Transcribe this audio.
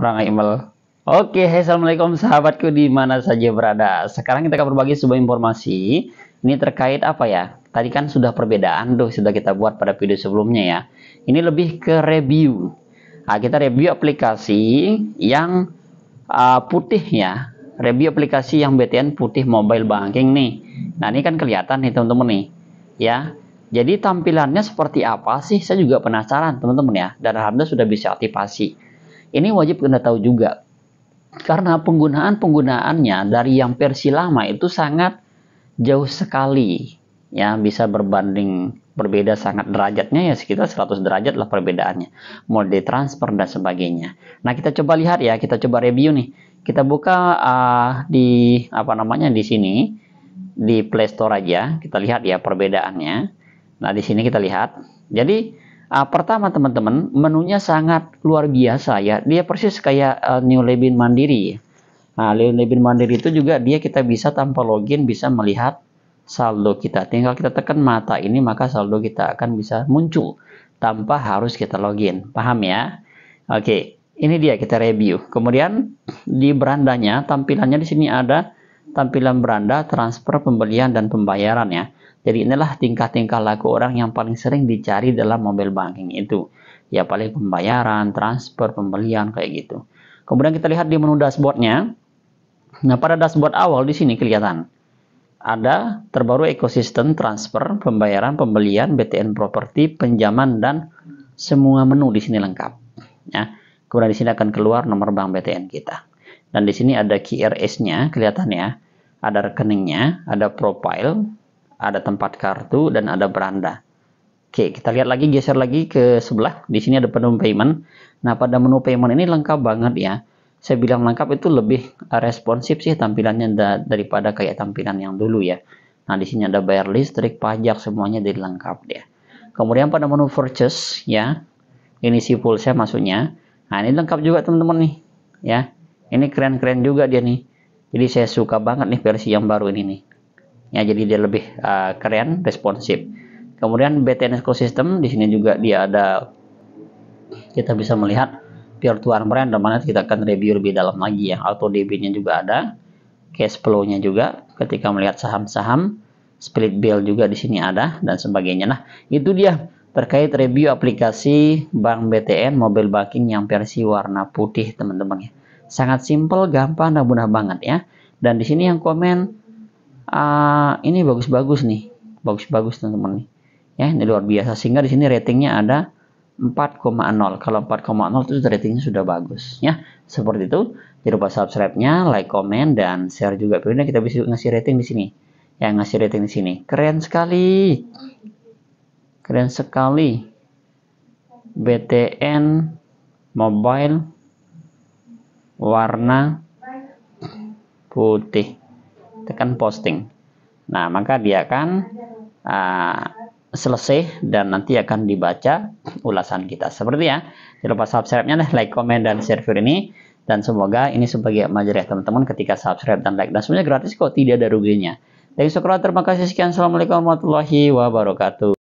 orang email. Oke, okay, assalamualaikum sahabatku di mana saja berada. Sekarang kita akan berbagi sebuah informasi. Ini terkait apa ya? Tadi kan sudah perbedaan tuh sudah kita buat pada video sebelumnya ya. Ini lebih ke review. Nah, kita review aplikasi yang uh, putih ya. Review aplikasi yang BTN putih mobile banking nih. Nah ini kan kelihatan nih teman-teman nih. Ya, jadi tampilannya seperti apa sih? Saya juga penasaran teman-teman ya. Dan alhamdulillah sudah bisa aktivasi. Ini wajib Anda tahu juga. Karena penggunaan-penggunaannya dari yang versi lama itu sangat jauh sekali. Ya, bisa berbanding berbeda sangat derajatnya ya sekitar 100 derajat lah perbedaannya. Mode transfer dan sebagainya. Nah, kita coba lihat ya, kita coba review nih. Kita buka uh, di apa namanya di sini di Play Store aja. Kita lihat ya perbedaannya. Nah, di sini kita lihat. Jadi Uh, pertama teman-teman, menunya sangat luar biasa ya. Dia persis kayak uh, New Lebin Mandiri. Nah, New Lebin Mandiri itu juga dia kita bisa tanpa login bisa melihat saldo kita. Tinggal kita tekan mata ini maka saldo kita akan bisa muncul tanpa harus kita login. Paham ya? Oke, ini dia kita review. Kemudian di berandanya tampilannya di sini ada tampilan beranda transfer pembelian dan pembayaran ya. Jadi inilah tingkah-tingkah laku orang yang paling sering dicari dalam mobile banking itu. Ya paling pembayaran, transfer, pembelian kayak gitu. Kemudian kita lihat di menu dashboardnya. Nah pada dashboard awal di sini kelihatan ada terbaru ekosistem transfer, pembayaran, pembelian, BTN properti, penjaman dan semua menu di sini lengkap. Ya. Kemudian di sini akan keluar nomor bank BTN kita. Dan di sini ada QRS-nya kelihatan ya. Ada rekeningnya, ada profile, ada tempat kartu dan ada beranda. Oke, kita lihat lagi geser lagi ke sebelah. Di sini ada menu payment. Nah, pada menu payment ini lengkap banget ya. Saya bilang lengkap itu lebih responsif sih tampilannya daripada kayak tampilan yang dulu ya. Nah, di sini ada bayar listrik, pajak, semuanya jadi lengkap ya. Kemudian pada menu purchase ya. Ini si pulsa maksudnya. Nah, ini lengkap juga teman-teman nih ya. Ini keren-keren juga dia nih. Jadi saya suka banget nih versi yang baru ini nih ya jadi dia lebih uh, keren responsif kemudian BTN ecosystem di sini juga dia ada kita bisa melihat peer to brand dan mana kita akan review lebih dalam lagi ya auto DB nya juga ada cash flow nya juga ketika melihat saham-saham split bill juga di sini ada dan sebagainya nah itu dia terkait review aplikasi bank BTN mobile banking yang versi warna putih teman-teman ya sangat simple gampang dan mudah banget ya dan di sini yang komen uh, ini bagus-bagus nih bagus-bagus teman-teman nih ya ini luar biasa sehingga di sini ratingnya ada 4,0 kalau 4,0 itu ratingnya sudah bagus ya seperti itu jangan lupa subscribe-nya like comment dan share juga pilihnya kita bisa ngasih rating di sini ya ngasih rating di sini keren sekali keren sekali BTN mobile warna putih tekan posting. Nah, maka dia akan uh, selesai dan nanti akan dibaca ulasan kita. Seperti ya, jangan lupa subscribe-nya, like, comment dan share video ini. Dan semoga ini sebagai majelis teman-teman ketika subscribe dan like. Dan semuanya gratis kok, tidak ada ruginya. terima kasih. Sekian. Assalamualaikum warahmatullahi wabarakatuh.